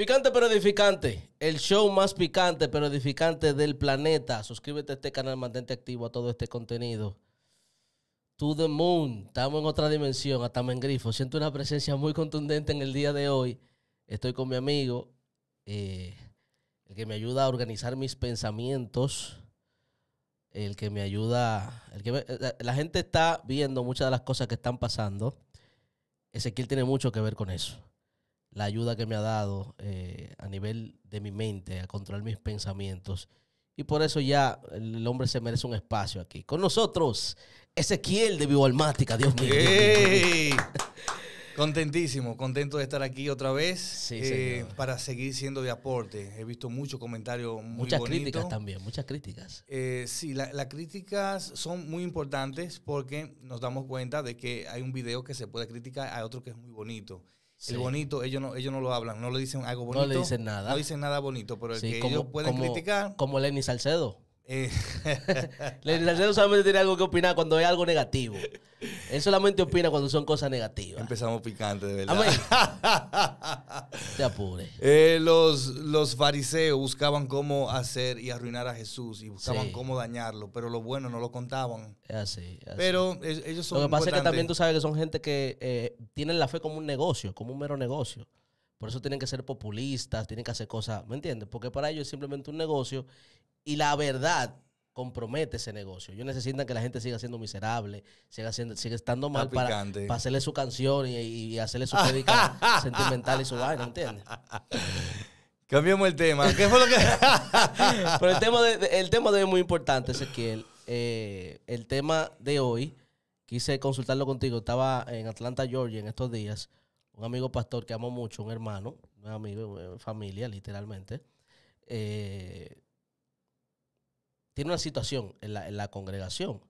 Picante pero edificante, el show más picante pero edificante del planeta. Suscríbete a este canal, mantente activo a todo este contenido. To the moon, estamos en otra dimensión, hasta en grifo. Siento una presencia muy contundente en el día de hoy. Estoy con mi amigo, eh, el que me ayuda a organizar mis pensamientos, el que me ayuda, el que eh, la gente está viendo muchas de las cosas que están pasando. Ezequiel tiene mucho que ver con eso la ayuda que me ha dado eh, a nivel de mi mente, a controlar mis pensamientos. Y por eso ya el hombre se merece un espacio aquí. Con nosotros, Ezequiel de Bioalmática, Dios mío. Contentísimo, contento de estar aquí otra vez eh, para seguir siendo de aporte. He visto muchos comentarios Muchas críticas también, muchas críticas. Eh, sí, las críticas son muy importantes porque nos damos cuenta de que hay un video que se puede criticar, hay otro que es muy bonito. El bonito, ellos no, ellos no lo hablan, no le dicen algo bonito. No le dicen nada. No dicen nada bonito, pero el que ellos pueden criticar. Como Lenny Salcedo el eh, gente solamente tiene algo que opinar cuando hay algo negativo. Él solamente opina cuando son cosas negativas. Empezamos picante, de verdad. Te apure. Eh, los, los fariseos buscaban cómo hacer y arruinar a Jesús y buscaban cómo dañarlo, pero lo bueno no lo contaban. Pero ellos son. Lo que pasa es que también tú sabes que son gente que eh, tienen la fe como un negocio, como un mero negocio. Por eso tienen que ser populistas, tienen que hacer cosas, ¿me entiendes? Porque para ellos es simplemente un negocio y la verdad compromete ese negocio. Yo necesitan que la gente siga siendo miserable, siga, siendo, siga estando mal para, hacerle su canción y, hacerle su prédica sentimental y su vaina, ¿entiendes? Cambiemos el tema. Pero el tema de, el tema de hoy es muy importante, Ezequiel. Eh, el tema de hoy, quise consultarlo contigo. Estaba en Atlanta, Georgia, en estos días. Un amigo pastor que amo mucho, un hermano, un amigo, eh, familia, literalmente. Eh, tiene una situación en la, congregación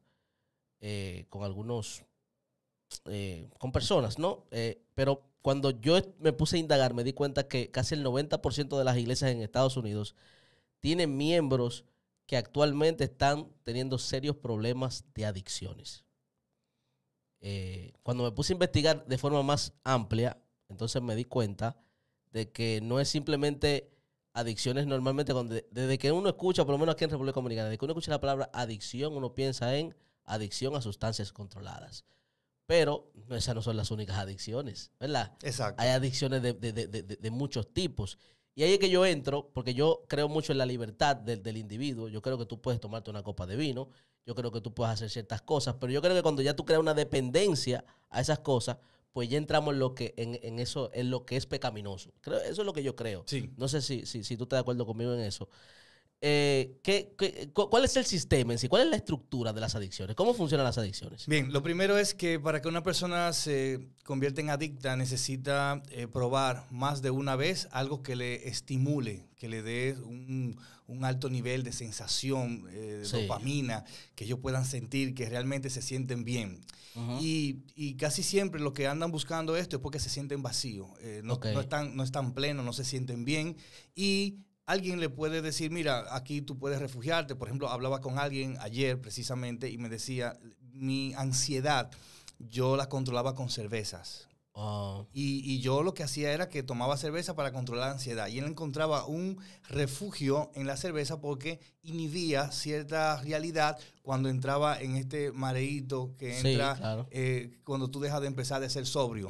eh, con algunos, eh, con personas, ¿no? Eh, pero cuando yo me puse a indagar, me di cuenta que casi el 90% de las iglesias en Estados Unidos tienen miembros que actualmente están teniendo serios problemas de adicciones. cuando me puse a investigar de forma más amplia, entonces me di cuenta de que no es simplemente adicciones normalmente, desde que uno escucha, por lo menos aquí en República Dominicana, desde que uno escucha la palabra adicción, uno piensa en adicción a sustancias controladas. Pero esas no son las únicas adicciones, ¿verdad? Exacto. Hay adicciones de, muchos tipos. Y ahí es que yo entro, porque yo creo mucho en la libertad del, del, individuo. Yo creo que tú puedes tomarte una copa de vino, yo creo que tú puedes hacer ciertas cosas, pero yo creo que cuando ya tú creas una dependencia a esas cosas, pues ya entramos en lo que, en, en, eso, en lo que es pecaminoso. Creo, eso es lo que yo creo. No sé si, si, si tú estás de acuerdo conmigo en eso. Eh, cuál es el sistema en sí? ¿Cuál es la estructura de las adicciones? ¿Cómo funcionan las adicciones? Bien, lo primero es que para que una persona se convierta en adicta necesita eh, probar más de una vez algo que le estimule, que le dé un, alto nivel de sensación, eh, De dopamina, que ellos puedan sentir que realmente se sienten bien. y, casi siempre lo que andan buscando esto es porque se sienten vacíos, no, no, están, no están plenos, no se sienten bien y alguien le puede decir, mira, aquí tú puedes refugiarte. Por ejemplo, hablaba con alguien ayer precisamente y me decía, mi ansiedad yo la controlaba con cervezas. Y, yo lo que hacía era que tomaba cerveza para controlar la ansiedad. Y él encontraba un refugio en la cerveza porque inhibía cierta realidad cuando entraba en este mareíto que entra eh, cuando tú dejas de empezar de ser sobrio.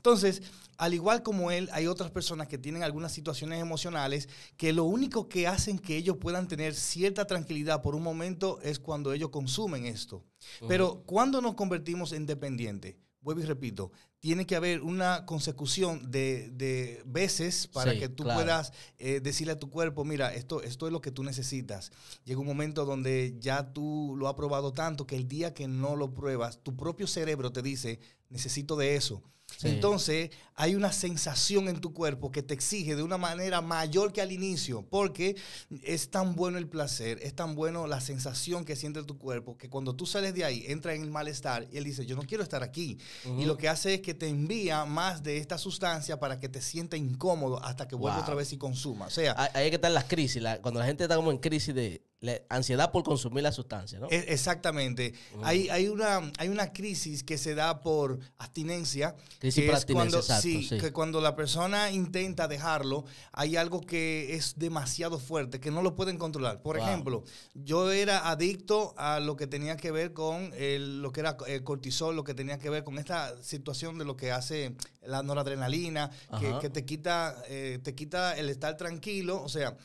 Entonces, al igual como él, hay otras personas que tienen algunas situaciones emocionales que lo único que hacen que ellos puedan tener cierta tranquilidad por un momento es cuando ellos consumen esto. Pero, ¿cuándo nos convertimos en dependientes? vuelvo y repito, tiene que haber una consecución de, de veces para que tú puedas eh, decirle a tu cuerpo, mira, esto, esto es lo que tú necesitas. Llega un momento donde ya tú lo has probado tanto que el día que no lo pruebas, tu propio cerebro te dice, necesito de eso. Entonces, hay una sensación en tu cuerpo que te exige de una manera mayor que al inicio, porque es tan bueno el placer, es tan bueno la sensación que siente tu cuerpo, que cuando tú sales de ahí, entra en el malestar y él dice, yo no quiero estar aquí. Y lo que hace es que te envía más de esta sustancia para que te sienta incómodo hasta que vuelva otra vez y consuma. O sea, ahí es que están las crisis, cuando la gente está como en crisis de la ansiedad por consumir la sustancia, ¿no? E, exactamente. Hay, hay, una, hay una crisis que se da por abstinencia. Crisis abstinencia, cuando, sí, Que cuando la persona intenta dejarlo, hay algo que es demasiado fuerte, que no lo pueden controlar. Por ejemplo, yo era adicto a lo que tenía que ver con lo que era el eh, cortisol, lo que tenía que ver con esta situación de lo que hace la noradrenalina, que, te, quita, eh, te quita el estar tranquilo. O sea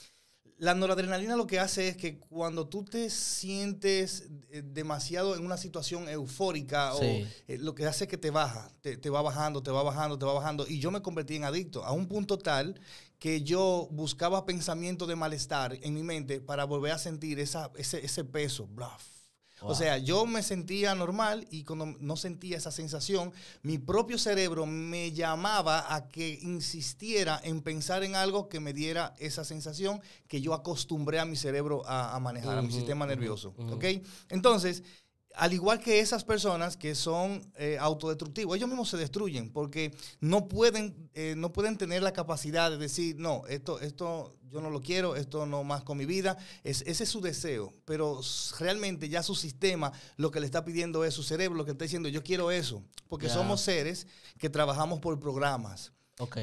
la noradrenalina lo que hace es que cuando tú te sientes eh, demasiado en una situación eufórica, o, eh, lo que hace es que te baja, te, va bajando, te va bajando, te va bajando. Y yo me convertí en adicto a un punto tal que yo buscaba pensamiento de malestar en mi mente para volver a sentir esa, ese, ese peso. Bluff o sea, yo me sentía normal y cuando no sentía esa sensación, mi propio cerebro me llamaba a que insistiera en pensar en algo que me diera esa sensación que yo acostumbré a mi cerebro a, manejar, a mi sistema nervioso. ¿Ok? Entonces, al igual que esas personas que son eh, autodestructivos, ellos mismos se destruyen porque no pueden, eh, no pueden tener la capacidad de decir, no, esto, esto yo no lo quiero, esto no más con mi vida. ese es su deseo, pero realmente ya su sistema lo que le está pidiendo es su cerebro, lo que está diciendo, yo quiero eso, porque somos seres que trabajamos por programas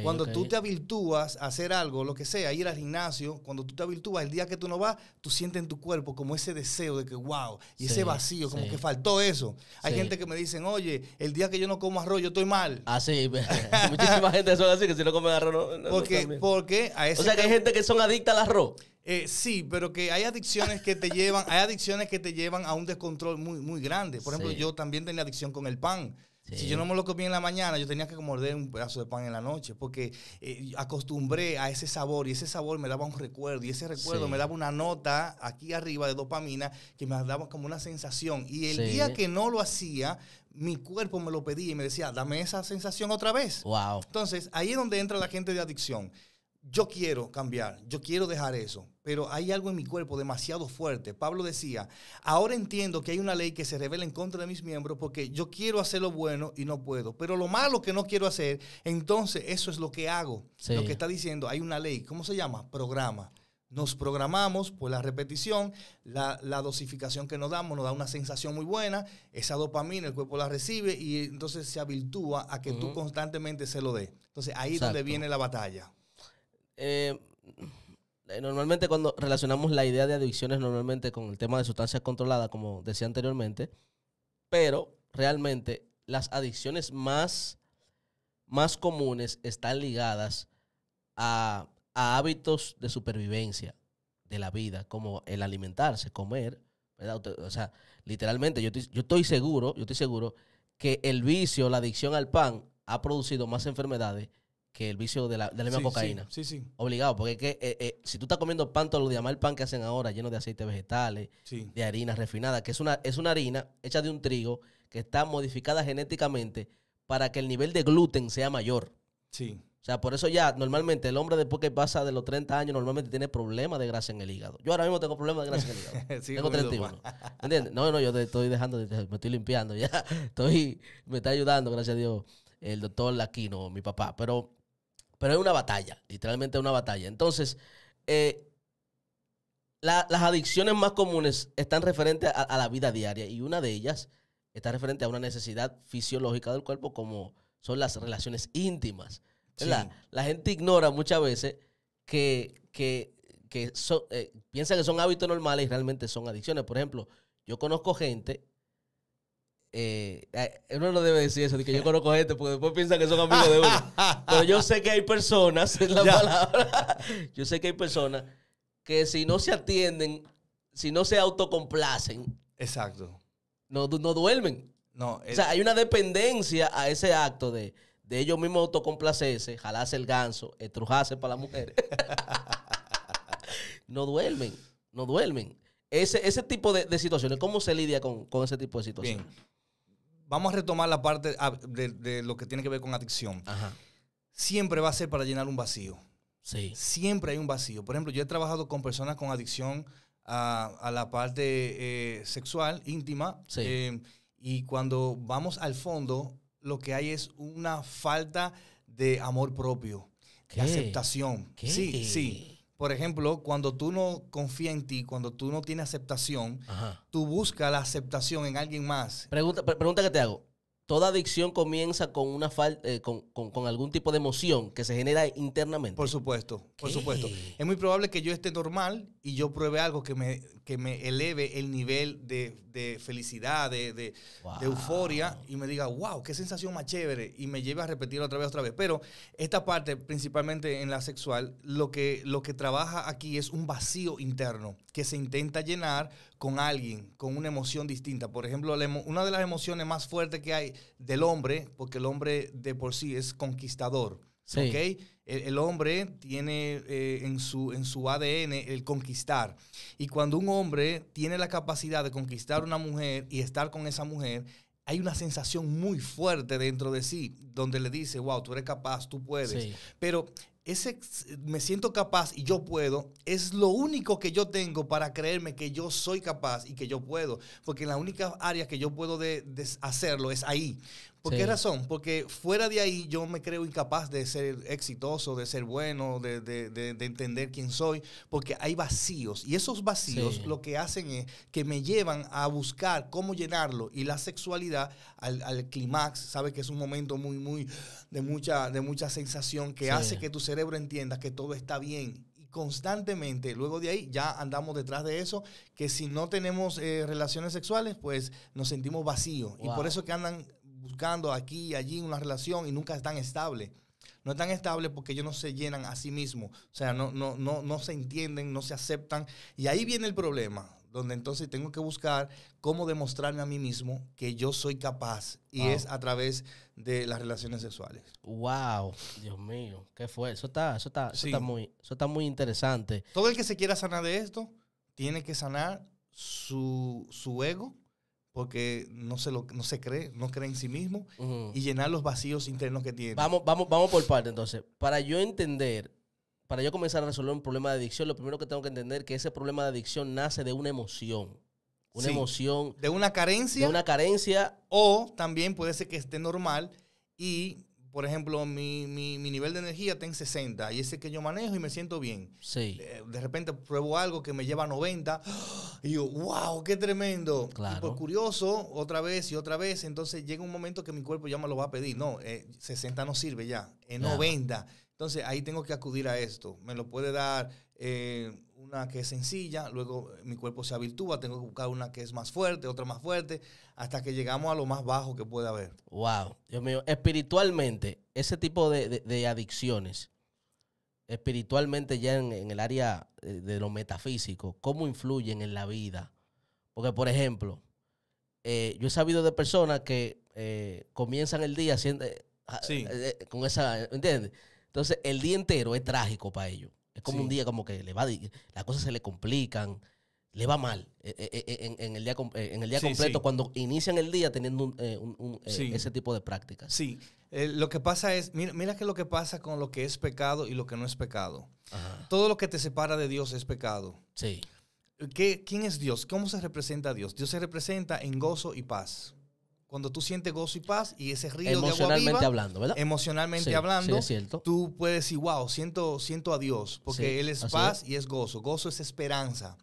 cuando tú te habilitúas a hacer algo, lo que sea, ir al gimnasio, cuando tú te habiltúas el día que tú no vas, tú sientes en tu cuerpo como ese deseo de que, wow, y ese vacío, como que faltó eso. Hay gente que me dicen, oye, el día que yo no como arroz, yo estoy mal. Ah, sí, muchísima gente suele así, que si no comen arroz, no. porque, O sea, que hay gente que son adicta al arroz. Eh, sí, pero que hay adicciones que te llevan, hay adicciones que te llevan a un descontrol muy, muy grande. Por ejemplo, yo también tenía adicción con el pan. Si yo no me lo comía en la mañana, yo tenía que morder un pedazo de pan en la noche, porque eh, acostumbré a ese sabor y ese sabor me daba un recuerdo y ese recuerdo me daba una nota aquí arriba de dopamina que me daba como una sensación. Y el día que no lo hacía, mi cuerpo me lo pedía y me decía, dame esa sensación otra vez. Wow. Entonces, ahí es donde entra la gente de adicción. Yo quiero cambiar, yo quiero dejar eso, pero hay algo en mi cuerpo demasiado fuerte. Pablo decía, ahora entiendo que hay una ley que se revela en contra de mis miembros porque yo quiero hacer lo bueno y no puedo, pero lo malo que no quiero hacer, entonces eso es lo que hago. Lo que está diciendo, hay una ley, ¿cómo se llama? Programa. Nos programamos por la repetición, la, dosificación que nos damos nos da una sensación muy buena, esa dopamina el cuerpo la recibe y entonces se habitúa a que tú constantemente se lo des. Entonces ahí es donde viene la batalla. Eh eh, normalmente cuando relacionamos la idea de adicciones normalmente con el tema de sustancias controladas, como decía anteriormente, pero realmente las adicciones más, más comunes están ligadas a, hábitos de supervivencia de la vida, como el alimentarse, comer, O sea, literalmente, yo yo estoy seguro, yo estoy seguro que el vicio, la adicción al pan ha producido más enfermedades que el vicio de la, de misma cocaína. Sí, sí, Obligado, porque es que, eh, eh, si tú estás comiendo pan todos los días, el pan que hacen ahora, lleno de aceites vegetales, de harina refinada, que es una, es una harina hecha de un trigo que está modificada genéticamente para que el nivel de gluten sea mayor. Sí. O sea, por eso ya normalmente el hombre después que pasa de los 30 años normalmente tiene problemas de grasa en el hígado. Yo ahora mismo tengo problemas de grasa en el hígado. sí, tengo 31. ¿Entiendes? No, no, yo estoy dejando, me estoy limpiando ya. Estoy, me está ayudando, gracias a Dios, el doctor Laquino, mi papá. Pero pero es una batalla, literalmente es una batalla. Entonces, eh, las adicciones más comunes están referentes a, la vida diaria y una de ellas está referente a una necesidad fisiológica del cuerpo como son las relaciones íntimas. La, gente ignora muchas veces que, eh, piensa que son hábitos normales y realmente son adicciones. Por ejemplo, yo conozco gente eh, eh, uno no debe decir eso, de que yo conozco gente, porque después piensan que son amigos de uno. Pero yo sé que hay personas, en la palabra. Yo sé que hay personas que si no se atienden, si no se autocomplacen. Exacto. No, no duermen. No, O sea, hay una dependencia a ese acto de, de ellos mismos autocomplacerse, jalarse el ganso, estrujarse para las mujeres. no duermen, no duermen. Ese, ese tipo de, situaciones, ¿cómo se lidia con, con ese tipo de situaciones? Bien vamos a retomar la parte ah, de, lo que tiene que ver con adicción. Ajá. Siempre va a ser para llenar un vacío. Sí. Siempre hay un vacío. Por ejemplo, yo he trabajado con personas con adicción a, la parte eh, sexual, íntima. Sí. Eh, y cuando vamos al fondo, lo que hay es una falta de amor propio, de aceptación. Sí, sí por ejemplo, cuando tú no confías en ti, cuando tú no tienes aceptación, tú buscas la aceptación en alguien más. Pregunta, pregunta que te hago. Toda adicción comienza con, una eh, con, con, algún tipo de emoción que se genera internamente. Por supuesto, por supuesto. Es muy probable que yo esté normal y yo pruebe algo que me que me eleve el nivel de, felicidad, de, euforia y me diga, wow, qué sensación más chévere y me lleve a repetir otra vez, otra vez. Pero esta parte, principalmente en la sexual, lo que, lo que trabaja aquí es un vacío interno que se intenta llenar con alguien, con una emoción distinta. Por ejemplo, una de las emociones más fuertes que hay del hombre, porque el hombre de por sí es conquistador, ¿ok? El, hombre tiene eh, en, su, en su ADN el conquistar. Y cuando un hombre tiene la capacidad de conquistar una mujer y estar con esa mujer, hay una sensación muy fuerte dentro de sí, donde le dice, wow, tú eres capaz, tú puedes. Pero ese me siento capaz y yo puedo, es lo único que yo tengo para creerme que yo soy capaz y que yo puedo. Porque la única área que yo puedo hacerlo es ahí. ¿Por qué razón? Porque fuera de ahí yo me creo incapaz de ser exitoso, de ser bueno, de, entender quién soy, porque hay vacíos. Y esos vacíos lo que hacen es que me llevan a buscar cómo llenarlo. Y la sexualidad al, al clímax, sabes que es un momento muy, muy de mucha, de mucha sensación que hace que tu cerebro entienda que todo está bien constantemente. Luego de ahí ya andamos detrás de eso, que si no tenemos eh, relaciones sexuales, pues nos sentimos vacíos. Y por eso que andan buscando aquí y allí una relación y nunca es tan estable. No es tan estable porque ellos no se llenan a sí mismos. O sea, no, no, no, no se entienden, no se aceptan. Y ahí viene el problema, donde entonces tengo que buscar cómo demostrarme a mí mismo que yo soy capaz. Y es a través de las relaciones sexuales. Wow, Dios mío, ¿qué fue? Eso está, eso muy, eso está muy interesante. Todo el que se quiera sanar de esto, tiene que sanar su, su ego porque no se, no se cree, no cree en sí mismo y llenar los vacíos internos que tiene. Vamos, vamos, vamos por parte entonces. Para yo entender, para yo comenzar a resolver un problema de adicción, lo primero que tengo que entender es que ese problema de adicción nace de una emoción. Una emoción. De una carencia. De una carencia. O también puede ser que esté normal y por ejemplo, mi, mi, nivel de energía está en 60 y ese que yo manejo y me siento bien. Sí. Eh, de repente pruebo algo que me lleva a 90 y yo, wow, qué tremendo. Pues, claro. por curioso, otra vez y otra vez, entonces llega un momento que mi cuerpo ya me lo va a pedir. No, 60 eh, no sirve ya, en 90. Entonces ahí tengo que acudir a esto. Me lo puede dar eh, una que es sencilla, luego mi cuerpo se habitúa, tengo que buscar una que es más fuerte, otra más fuerte hasta que llegamos a lo más bajo que puede haber. Wow, Dios mío, espiritualmente, ese tipo de, adicciones, espiritualmente ya en, el área eh, de, lo metafísico, ¿cómo influyen en la vida? Porque, por ejemplo, eh, yo he sabido de personas que eh, comienzan el día haciendo, ah, sí. con esa, ¿entiendes? Entonces, el día entero es trágico para ellos. Es como un día como que le va, las cosas se le complican, le va mal eh, eh, eh, en, el día, en el día completo cuando inician el día teniendo ese tipo de prácticas. Sí, lo que pasa es, mira, mira que lo que pasa con lo que es pecado y lo que no es pecado. Todo lo que te separa de Dios es pecado. Sí. ¿Quién es Dios? ¿Cómo se representa a Dios? Dios se representa en gozo y paz. Cuando tú sientes gozo y paz y ese río de agua viva, hablando, ¿verdad? Emocionalmente hablando, tú puedes decir, wow, siento, siento a Dios, porque Él es paz y es gozo. Gozo es esperanza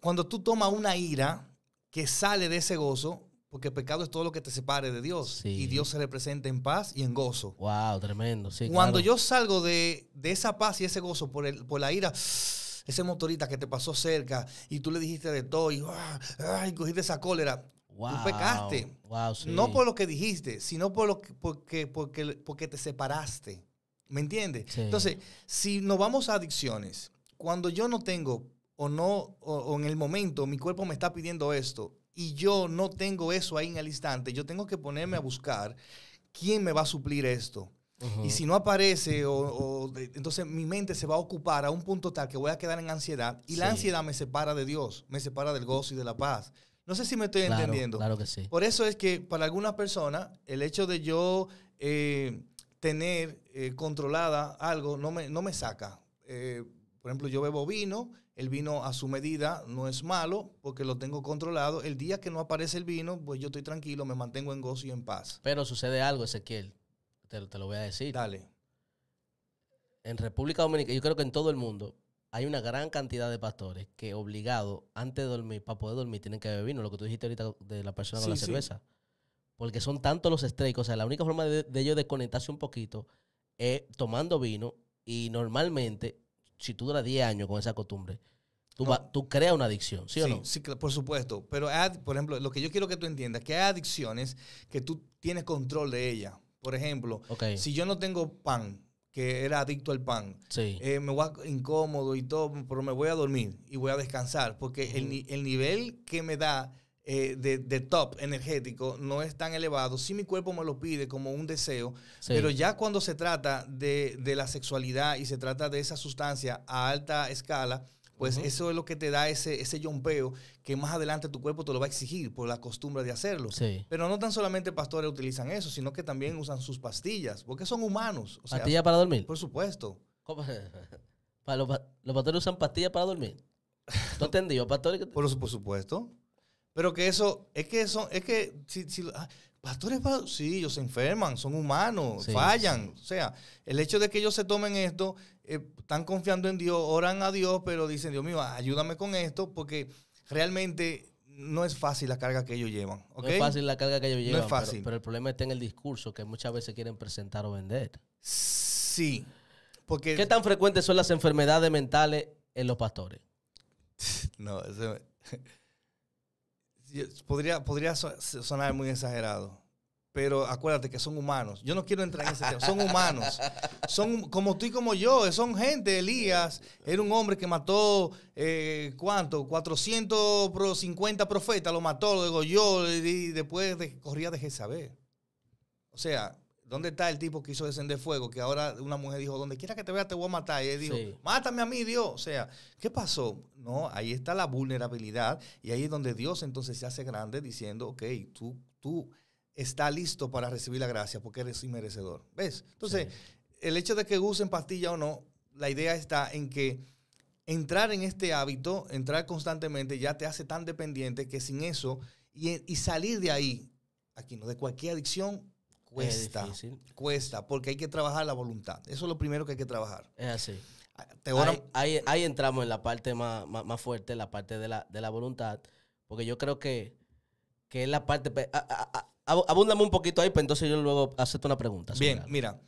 cuando tú tomas una ira que sale de ese gozo, porque el pecado es todo lo que te separe de Dios. Y Dios se representa en paz y en gozo. Wow, tremendo. Cuando yo salgo de, esa paz y ese gozo por, el, por la ira, ese motorista que te pasó cerca y tú le dijiste de todo y, ah, cogiste esa cólera. Tú pecaste. No por lo que dijiste, sino por lo porque, porque, porque te separaste. ¿Me entiendes? Entonces, si nos vamos a adicciones, cuando yo no tengo o no, o, en el momento, mi cuerpo me está pidiendo esto y yo no tengo eso ahí en el instante, yo tengo que ponerme a buscar quién me va a suplir esto. Y si no aparece, o, entonces mi mente se va a ocupar a un punto tal que voy a quedar en ansiedad y la ansiedad me separa de Dios, me separa del gozo y de la paz. No sé si me estoy entendiendo. que Por eso es que para algunas personas el hecho de yo eh, tener eh, controlada algo no me, no me saca. Eh, por ejemplo, yo bebo vino el vino a su medida no es malo porque lo tengo controlado. El día que no aparece el vino, pues yo estoy tranquilo, me mantengo en gozo y en paz. Pero sucede algo, Ezequiel. Te, lo voy a decir. Dale. En República Dominicana, yo creo que en todo el mundo, hay una gran cantidad de pastores que obligados, antes de dormir, para poder dormir, tienen que beber vino. Lo que tú dijiste ahorita de la persona con la cerveza. Porque son tantos los estrechos. O sea, la única forma de, de ellos desconectarse un poquito es tomando vino. Y normalmente si tú duras 10 años con esa costumbre, tú, creas una adicción, ¿sí, o no? Sí, por supuesto. Pero, por ejemplo, lo que yo quiero que tú entiendas, que hay adicciones que tú tienes control de ellas. Por ejemplo, si yo no tengo pan, que era adicto al pan, eh, me voy incómodo y todo, pero me voy a dormir y voy a descansar, porque el nivel que me da eh, de, top energético no es tan elevado. si mi cuerpo me lo pide como un deseo, pero ya cuando se trata de, la sexualidad y se trata de esa sustancia a alta escala, pues eso es lo que te da ese, ese yompeo que más adelante tu cuerpo te lo va a exigir por la costumbre de hacerlo. Pero no tan solamente pastores utilizan eso, sino que también usan sus pastillas, porque son humanos. ¿Pastillas para dormir? Por supuesto. ¿Para los, pastores usan pastillas para dormir. ¿Tú entendido, pastores Por, por supuesto. Pero que eso, es que eso, es que si, ah, pastores, sí, ellos se enferman, son humanos, fallan. O sea, el hecho de que ellos se tomen esto, eh, están confiando en Dios, oran a Dios, pero dicen, Dios mío, ayúdame con esto, porque realmente no es fácil la carga que ellos llevan. No es fácil la carga que ellos llevan. No es fácil. Pero, el problema está en el discurso que muchas veces quieren presentar o vender. Sí. Porque... ¿Qué tan frecuentes son las enfermedades mentales en los pastores? no, eso podría, podría sonar muy exagerado, pero acuérdate que son humanos. Yo no quiero entrar en ese tema. Son humanos. Son como tú y como yo. Eh, son gente. Elías era un hombre que mató, eh, ¿cuánto? 450 profetas. Lo mató, lo yo y después corría de Jezabel. O sea, ¿Dónde está el tipo que hizo descender fuego? Que ahora una mujer dijo, donde quiera que te vea te voy a matar. Y él dijo, mátame a mí, Dios. O sea, ¿qué pasó? No, ahí está la vulnerabilidad y ahí es donde Dios entonces se hace grande diciendo, ok, tú, tú estás listo para recibir la gracia porque eres merecedor. ¿Ves? Entonces, el hecho de que usen pastilla o no, la idea está en que entrar en este hábito, entrar constantemente, ya te hace tan dependiente que sin eso y, y salir de ahí, aquí no, de cualquier adicción Cuesta. Cuesta, porque hay que trabajar la voluntad. Eso es lo primero que hay que trabajar. Es así. Ah, ahí, entramos en la parte más, más, fuerte, la parte de la, de la, voluntad, porque yo creo que, que es la parte... Abúndame un poquito ahí, pero pues entonces yo luego acepto una pregunta. Bien, mira.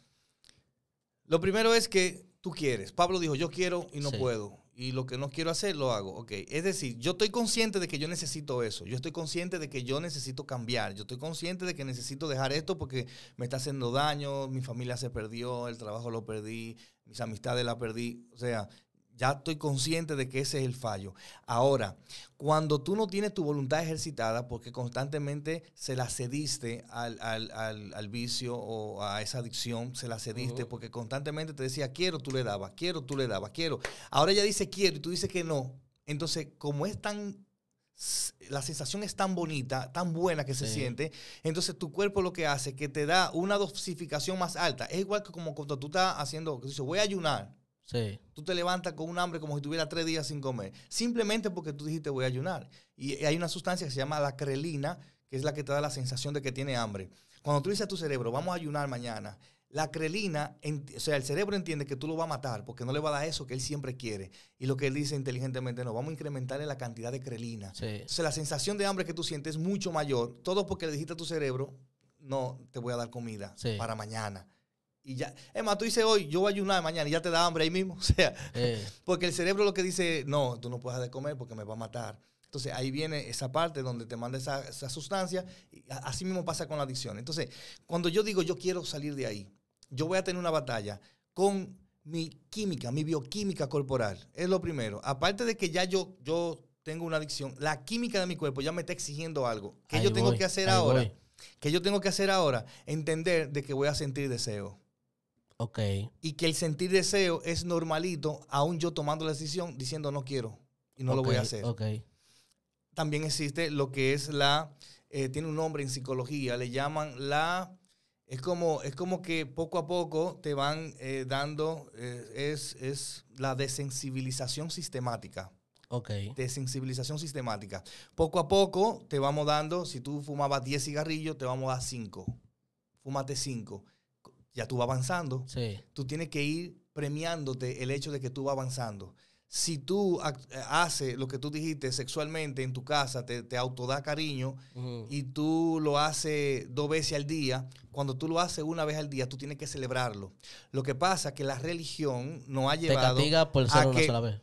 Lo primero es que tú quieres. Pablo dijo, yo quiero y no puedo y lo que no quiero hacer lo hago. Ok, es decir, yo estoy consciente de que yo necesito eso, yo estoy consciente de que yo necesito cambiar, yo estoy consciente de que necesito dejar esto porque me está haciendo daño, mi familia se perdió, el trabajo lo perdí, mis amistades la perdí. O sea, ya estoy consciente de que ese es el fallo. Ahora, cuando tú no tienes tu voluntad ejercitada porque constantemente se la cediste al, vicio o a esa adicción, se la cediste porque constantemente te decía, quiero, tú le dabas, quiero, tú le dabas, quiero. Ahora ella dice quiero y tú dices que no. Entonces, como es tan la sensación es tan bonita, tan buena que se siente, entonces tu cuerpo lo que hace es que te da una dosificación más alta. Es igual que como cuando tú estás haciendo, voy a ayunar, Tú te levantas con un hambre como si tuviera tres días sin comer, simplemente porque tú dijiste voy a ayunar. Y eh, hay una sustancia que se llama la crelina, que es la que te da la sensación de que tiene hambre. Cuando tú dices a tu cerebro, vamos a ayunar mañana, la crelina, o sea, el cerebro entiende que tú lo vas a matar porque no le va a dar eso que él siempre quiere. Y lo que él dice inteligentemente, no, vamos a incrementarle la cantidad de crelina. O sea, la sensación de hambre que tú sientes es mucho mayor. Todo porque le dijiste a tu cerebro, no te voy a dar comida para mañana. Y ya, es más, tú dices hoy, yo voy a ayunar mañana y ya te da hambre ahí mismo. O sea, eh. porque el cerebro lo que dice, no, tú no puedes comer porque me va a matar. Entonces ahí viene esa parte donde te manda esa, sustancia. así mismo pasa con la adicción. Entonces, cuando yo digo yo quiero salir de ahí, yo voy a tener una batalla con mi química, mi bioquímica corporal. Es lo primero. Aparte de que ya yo, yo tengo una adicción, la química de mi cuerpo ya me está exigiendo algo. ¿Qué yo tengo que hacer ahora? ¿Qué yo tengo que hacer ahora? Entender de que voy a sentir deseo. Y que el sentir deseo es normalito, aún yo tomando la decisión diciendo no quiero y no lo voy a hacer. También existe lo que es la, eh, tiene un nombre en psicología, le llaman la, es como, es como que poco a poco te van eh, dando, eh, es, es la desensibilización sistemática. Ok. Desensibilización sistemática. Poco a poco te vamos dando, si tú fumabas 10 cigarrillos, te vamos a dar 5. Fúmate 5 ya tú vas avanzando. Sí. Tú tienes que ir premiándote el hecho de que tú vas avanzando. Si tú eh, haces lo que tú dijiste sexualmente en tu casa, te, te da cariño y tú lo haces dos veces al día, cuando tú lo haces una vez al día, tú tienes que celebrarlo. Lo que pasa es que la religión no ha llevado. por a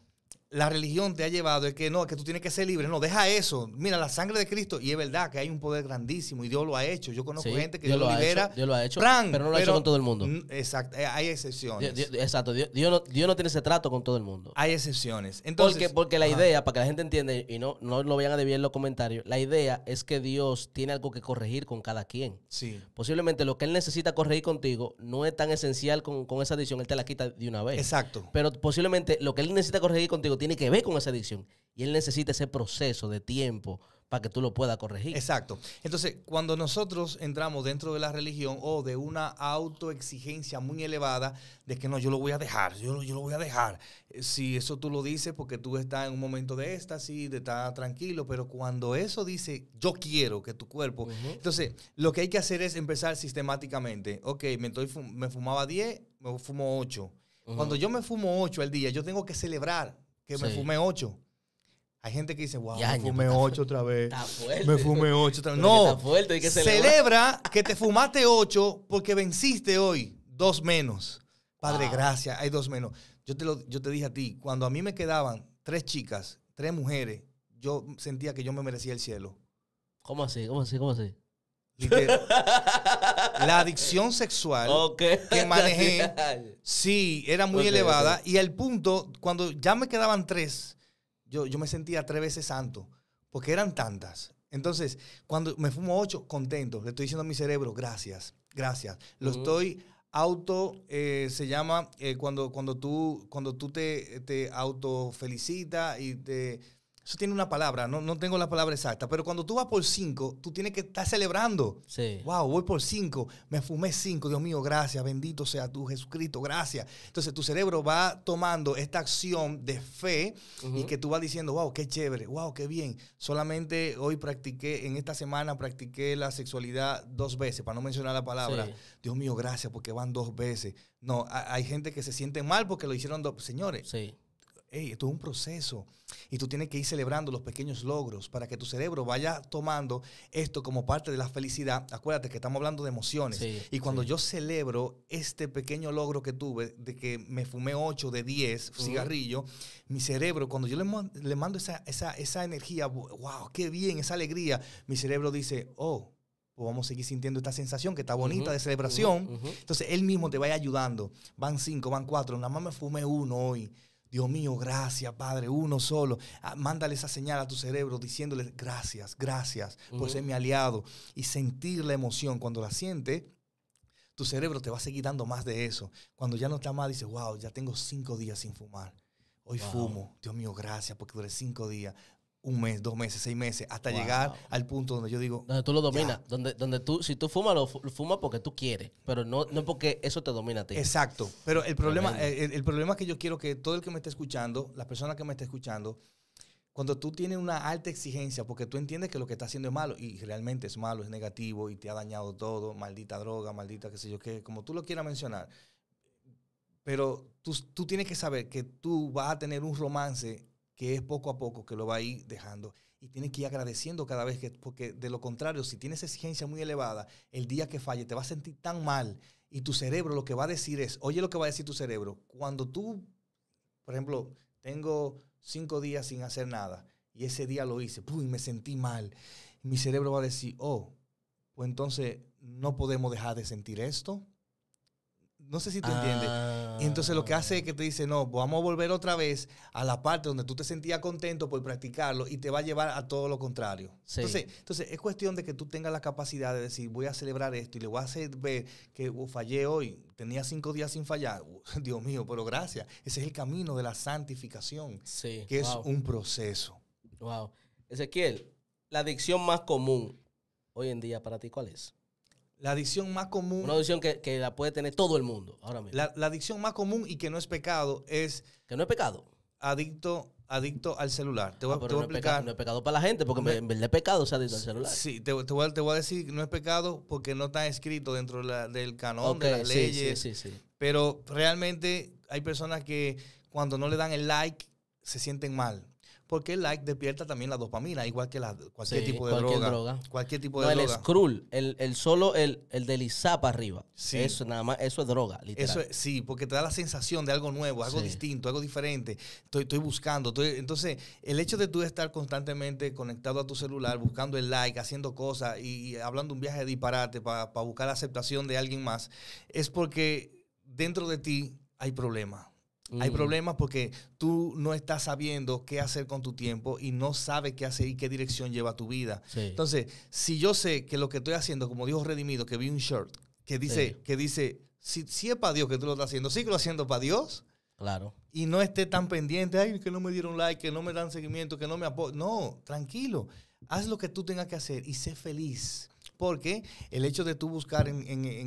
la religión te ha llevado es que no, que tú tienes que ser libre. No, deja eso. Mira, la sangre de Cristo. Y es verdad que hay un poder grandísimo y Dios lo ha hecho. Yo conozco gente que Dios, lo libera. Dios lo ha hecho. pero no lo ha hecho con todo el mundo. Exacto, eh, hay excepciones. exacto, Dios, no, Dios no tiene ese trato con todo el mundo. Hay excepciones. Entonces, porque, porque la idea, para que la gente entienda y no, no lo vean a bien en los comentarios, la idea es que Dios tiene algo que corregir con cada quien. Sí. Posiblemente lo que Él necesita corregir contigo no es tan esencial con, con esa decisión. Él te la quita de una vez. Exacto. Pero posiblemente lo que Él necesita corregir contigo tiene que ver con esa adicción. Y él necesita ese proceso de tiempo para que tú lo puedas corregir. Exacto. Entonces, cuando nosotros entramos dentro de la religión o de una autoexigencia muy elevada de que no, yo lo voy a dejar, yo, yo lo voy a dejar. Eh, si eso tú lo dices porque tú estás en un momento de éxtasis, de estar tranquilo, pero cuando eso dice, yo quiero que tu cuerpo... Entonces, lo que hay que hacer es empezar sistemáticamente. Ok, me, me fumaba 10, me fumo 8. Cuando yo me fumo 8 al día, yo tengo que celebrar que me fumé ocho. Hay gente que dice, wow, me fumé ocho otra vez. Me fumé ocho otra vez. No, celebra que te fumaste ocho porque venciste hoy. Dos menos. Padre, gracias, hay dos menos. Yo te, lo, yo te dije a ti, cuando a mí me quedaban tres chicas, tres mujeres, yo sentía que yo me merecía el cielo. ¿Cómo así? ¿Cómo así? ¿Cómo así? la adicción sexual que manejé, sí, era muy elevada. Y al punto, cuando ya me quedaban tres, yo, yo me sentía tres veces santo, porque eran tantas. Entonces, cuando me fumo ocho, contento, le estoy diciendo a mi cerebro, gracias, gracias. Lo mm. estoy auto, eh, se llama, eh, cuando, cuando tú, cuando tú te, te autofelicitas y te eso tiene una palabra, no, tengo la palabra exacta, pero cuando tú vas por cinco, tú tienes que estar celebrando. Sí. Wow, voy por cinco, me fumé cinco, Dios mío, gracias, bendito sea tu Jesucristo, gracias. Entonces tu cerebro va tomando esta acción de fe y que tú vas diciendo, wow, qué chévere, wow, qué bien. Solamente hoy practiqué, en esta semana practiqué la sexualidad dos veces, para no mencionar la palabra. Dios mío, gracias porque van dos veces. No, hay gente que se siente mal porque lo hicieron dos. Señores, sí hey, esto es un proceso y tú tienes que ir celebrando los pequeños logros para que tu cerebro vaya tomando esto como parte de la felicidad. Acuérdate que estamos hablando de emociones. y cuando yo celebro este pequeño logro que tuve, de que me fumé 8 de 10 cigarrillos, mi cerebro, cuando yo le, mando esa, energía, wow, qué bien, esa alegría, mi cerebro dice, oh, pues vamos a seguir sintiendo esta sensación que está bonita de celebración. Entonces él mismo te va ayudando. Van 5, van cuatro, nada más me fumé uno hoy. Dios mío, gracias, Padre, uno solo. Ah, mándale esa señal a tu cerebro diciéndole gracias, gracias por ser mi aliado y sentir la emoción. Cuando la siente, tu cerebro te va a seguir dando más de eso. Cuando ya no está más, dices, wow, ya tengo cinco días sin fumar. Hoy fumo. Dios mío, gracias porque duré cinco días un mes, dos meses, seis meses, hasta llegar al punto donde yo digo... Donde tú lo dominas, donde, donde tú, si tú fumas, lo fumas porque tú quieres, pero no, no porque eso te domina a ti. Exacto, pero el problema, el, problema es que yo quiero que todo el que me esté escuchando, la persona que me está escuchando, cuando tú tienes una alta exigencia porque tú entiendes que lo que estás haciendo es malo y realmente es malo, es negativo y te ha dañado todo, maldita droga, maldita qué sé yo qué, como tú lo quieras mencionar. Pero tú, tú tienes que saber que tú vas a tener un romance que es poco a poco que lo va a ir dejando. Y tienes que ir agradeciendo cada vez que, porque de lo contrario, si tienes exigencia muy elevada, el día que falle te vas a sentir tan mal y tu cerebro lo que va a decir es, oye lo que va a decir tu cerebro, cuando tú, por ejemplo, tengo cinco días sin hacer nada y ese día lo hice, me sentí mal, mi cerebro va a decir, oh, pues entonces no podemos dejar de sentir esto, no sé si tú entiendes. Ah. entonces lo que hace es que te dice, no, vamos a volver otra vez a la parte donde tú te sentías contento por practicarlo y te va a llevar a todo lo contrario. Entonces, es cuestión de que tú tengas la capacidad de decir, voy a celebrar esto y le voy a hacer ver que uh, fallé hoy, tenía cinco días sin fallar. Uh, Dios mío, pero gracias. Ese es el camino de la santificación, que es un proceso. Wow. Ezequiel, la adicción más común hoy en día para ti, ¿cuál es? La adicción más común. Una adicción que, que la puede tener todo el mundo ahora mismo. La, adicción más común y que no es pecado es. Que no es pecado. Adicto, adicto al celular. Te voy, ah, a no a explicar. Pecado, no es pecado para la gente, porque me, en vez de pecado se adicto al celular. Sí, te, voy, te, voy a, decir, que no es pecado porque no está escrito dentro del canon, de las leyes. Sí, sí, sí. Pero realmente hay personas que cuando no le dan el like se sienten mal porque el like despierta también la dopamina, igual que la, cualquier, tipo de droga, Cualquier tipo de El scroll, el, el solo, el, el deslizar para arriba. Sí. Eso nada más, eso es droga, literal. Eso sí, porque te da la sensación de algo nuevo, algo distinto, algo diferente. Estoy, buscando. entonces, el hecho de tú estar constantemente conectado a tu celular, buscando el like, haciendo cosas y, hablando un viaje de disparate para buscar la aceptación de alguien más, es porque dentro de ti hay problemas hay mm. problemas porque tú no estás sabiendo qué hacer con tu tiempo y no sabes qué hacer y qué dirección lleva tu vida. Entonces, si yo sé que lo que estoy haciendo, como dijo Redimido, que vi un shirt que dice, que dice, si, es para Dios que tú lo estás haciendo, sí lo haciendo para Dios. Claro. Y no esté tan pendiente, ay, que no me dieron like, que no me dan seguimiento, que no me apoyan. No, tranquilo. Haz lo que tú tengas que hacer y sé feliz. Porque el hecho de tú buscar en,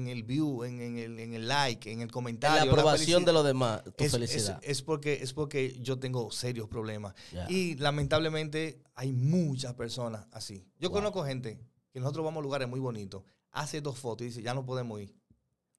el view, en, el, like, en el comentario. la aprobación de los demás, tu es, felicidad. Es, porque, es porque yo tengo serios problemas. Y lamentablemente hay muchas personas así. Yo conozco gente que nosotros vamos a lugares muy bonitos, hace dos fotos y dice, ya no podemos ir.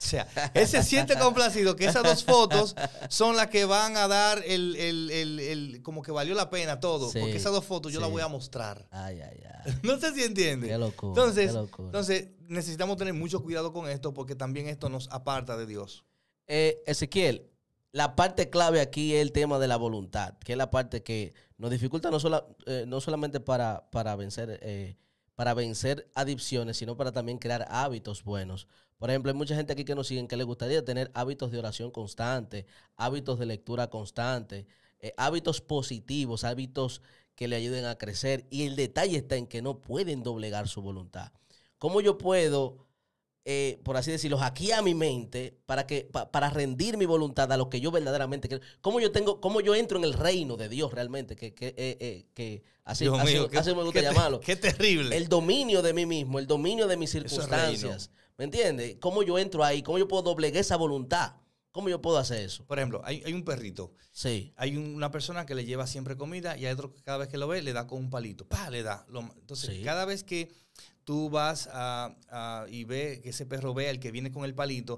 O sea, él se siente complacido que esas dos fotos son las que van a dar el, el, el, como que valió la pena todo. porque esas dos fotos yo las voy a mostrar. Ay, ay, ay. no sé si entiende. Qué locura, entonces, qué locura. entonces, necesitamos tener mucho cuidado con esto porque también esto nos aparta de Dios. Eh, Ezequiel, la parte clave aquí es el tema de la voluntad, que es la parte que nos dificulta no, sola, eh, no solamente para, para vencer. Eh, para vencer adicciones, sino para también crear hábitos buenos. Por ejemplo, hay mucha gente aquí que nos siguen que le gustaría tener hábitos de oración constante, hábitos de lectura constante, eh, hábitos positivos, hábitos que le ayuden a crecer. Y el detalle está en que no pueden doblegar su voluntad. ¿Cómo yo puedo, eh, por así decirlo, aquí a mi mente para, que, para rendir mi voluntad a lo que yo verdaderamente quiero? ¿Cómo yo, tengo, cómo yo entro en el reino de Dios realmente? Que, que, eh, que así, me gusta llamarlo. Qué terrible. El dominio de mí mismo, el dominio de mis circunstancias. ¿Me entiendes? ¿Cómo yo entro ahí? ¿Cómo yo puedo doblegar esa voluntad? ¿Cómo yo puedo hacer eso? Por ejemplo, hay, un perrito. Sí. Hay una persona que le lleva siempre comida y hay otro que cada vez que lo ve le da con un palito. ¡Pah! Le da. entonces, cada vez que tú vas y ve que ese perro ve al que viene con el palito,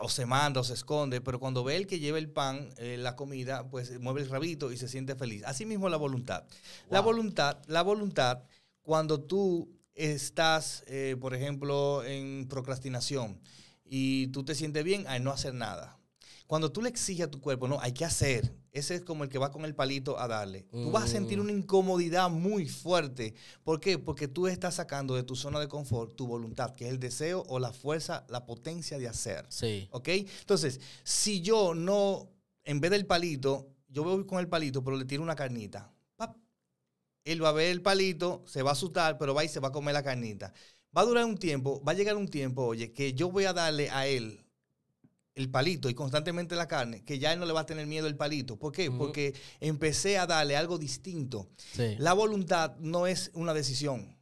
o se manda o se esconde, pero cuando ve el que lleva el pan, eh, la comida, pues mueve el rabito y se siente feliz. Así mismo la voluntad. La voluntad, la voluntad, cuando tú estás, eh, por ejemplo, en procrastinación y tú te sientes bien al no hacer nada. Cuando tú le exiges a tu cuerpo, no, hay que hacer. Ese es como el que va con el palito a darle. Tú vas a sentir mm. una incomodidad muy fuerte. ¿Por qué? Porque tú estás sacando de tu zona de confort tu voluntad, que es el deseo o la fuerza, la potencia de hacer. Sí. ¿Ok? Entonces, si yo no, en vez del palito, yo voy con el palito, pero le tiro una carnita. Él va a ver el palito, se va a asustar, pero va y se va a comer la carnita. Va a durar un tiempo, va a llegar un tiempo, oye, que yo voy a darle a él el palito y constantemente la carne, que ya él no le va a tener miedo el palito. ¿Por qué? Porque empecé a darle algo distinto. La voluntad no es una decisión.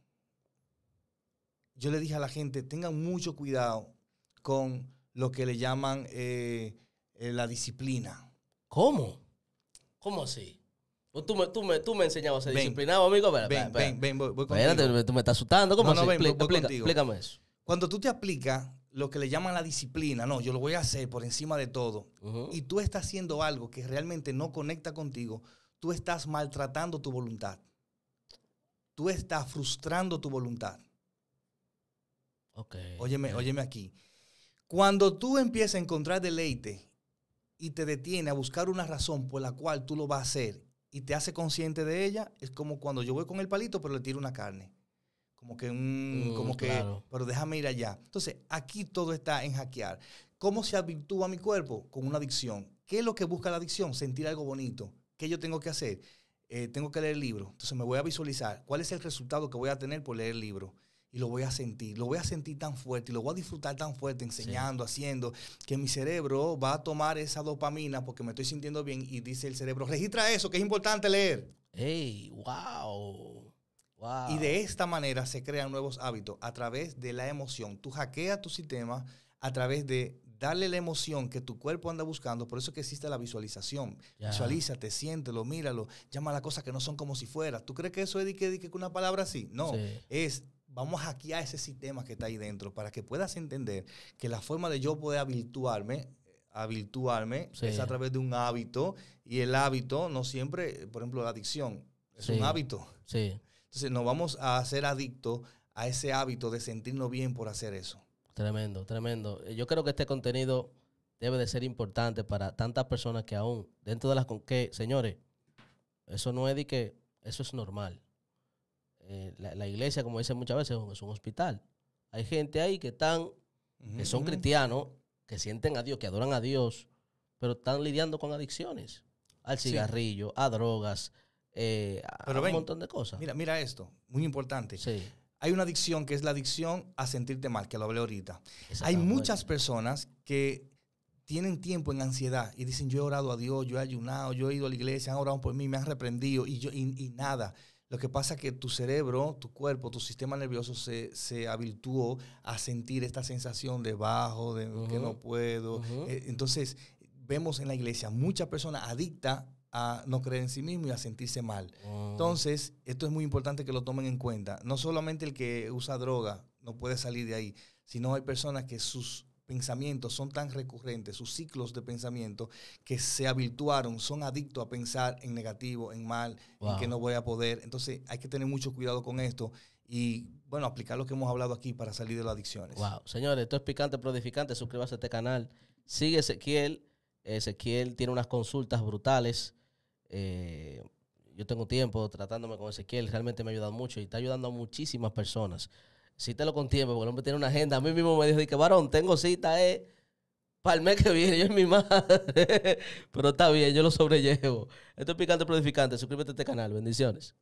Yo le dije a la gente, tengan mucho cuidado con lo que le llaman eh, eh, la disciplina. ¿Cómo? ¿Cómo así? Pues tú me, enseñabas a ser disciplinado, amigo. ven, ven, voy, contigo. Espérate, tú me estás asustando. ¿Cómo no, no, Explícame eso. Cuando tú te aplicas lo que le llaman la disciplina, no, yo lo voy a hacer por encima de todo, y tú estás haciendo algo que realmente no conecta contigo, tú estás maltratando tu voluntad. Tú estás frustrando tu voluntad. Okay. Óyeme, óyeme aquí. Cuando tú empiezas a encontrar deleite y te detiene a buscar una razón por la cual tú lo vas a hacer y te hace consciente de ella, es como cuando yo voy con el palito, pero le tiro una carne. Como que, un, oh, como que, pero déjame ir allá. Entonces, aquí todo está en hackear. ¿Cómo se habitúa mi cuerpo? Con una adicción. ¿Qué es lo que busca la adicción? Sentir algo bonito. ¿Qué yo tengo que hacer? Eh, tengo que leer el libro. Entonces me voy a visualizar cuál es el resultado que voy a tener por leer el libro y lo voy a sentir, lo voy a sentir tan fuerte y lo voy a disfrutar tan fuerte enseñando, haciendo, que mi cerebro va a tomar esa dopamina porque me estoy sintiendo bien y dice el cerebro, registra eso, que es importante leer. ¡Ey, wow! Wow. Y de esta manera se crean nuevos hábitos a través de la emoción. Tú hackeas tu sistema a través de darle la emoción que tu cuerpo anda buscando. Por eso que existe la visualización. Visualízate, siéntelo, míralo, llama a las cosas que no son como si fuera. ¿Tú crees que eso es de que, una palabra así? No, es vamos aquí a ese sistema que está ahí dentro para que puedas entender que la forma de yo poder habituarme habituarme es a través de un hábito y el hábito no siempre, por ejemplo, la adicción es un hábito. Sí. Entonces nos vamos a hacer adictos a ese hábito de sentirnos bien por hacer eso. Tremendo, tremendo. Eh, yo creo que este contenido debe de ser importante para tantas personas que aún dentro de las con que, señores, eso no es de que eso es normal. Eh, la, iglesia, como dicen muchas veces, es un hospital. Hay gente ahí que están, que son cristianos, que sienten a Dios, que adoran a Dios, pero están lidiando con adicciones. Al cigarrillo, a drogas, eh, a un montón de cosas. Mira, mira esto, muy importante. Hay una adicción que es la adicción a sentirte mal, que lo hablé ahorita. Hay muchas personas que tienen tiempo en ansiedad y dicen, yo he orado a Dios, yo he ayunado, yo he ido a la iglesia, han orado por mí, me han reprendido y, yo, y nada. Lo que pasa es que tu cerebro, tu cuerpo, tu sistema nervioso se, se a sentir esta sensación de bajo, de que no puedo. Eh, entonces, vemos en la iglesia muchas personas adictas a no creer en sí mismo y a sentirse mal. Entonces, esto es muy importante que lo tomen en cuenta. No solamente el que usa droga no puede salir de ahí, sino hay personas que sus pensamientos son tan recurrentes, sus ciclos de pensamiento que se habituaron, son adictos a pensar en negativo, en mal, en que no voy a poder. Entonces hay que tener mucho cuidado con esto y bueno, aplicar lo que hemos hablado aquí para salir de las adicciones. Wow, señores, esto es picante, prodificante, suscríbase a este canal. Sigue Ezequiel, Ezequiel tiene unas consultas brutales. Eh, yo tengo tiempo tratándome con Ezequiel, realmente me ha ayudado mucho y está ayudando a muchísimas personas cítelo con tiempo, porque el hombre tiene una agenda. A mí mismo me dijo, que varón, tengo cita, eh, para el mes que viene, yo es mi madre. pero está bien, yo lo sobrellevo. Esto es Picante Prodificante, suscríbete a este canal, bendiciones.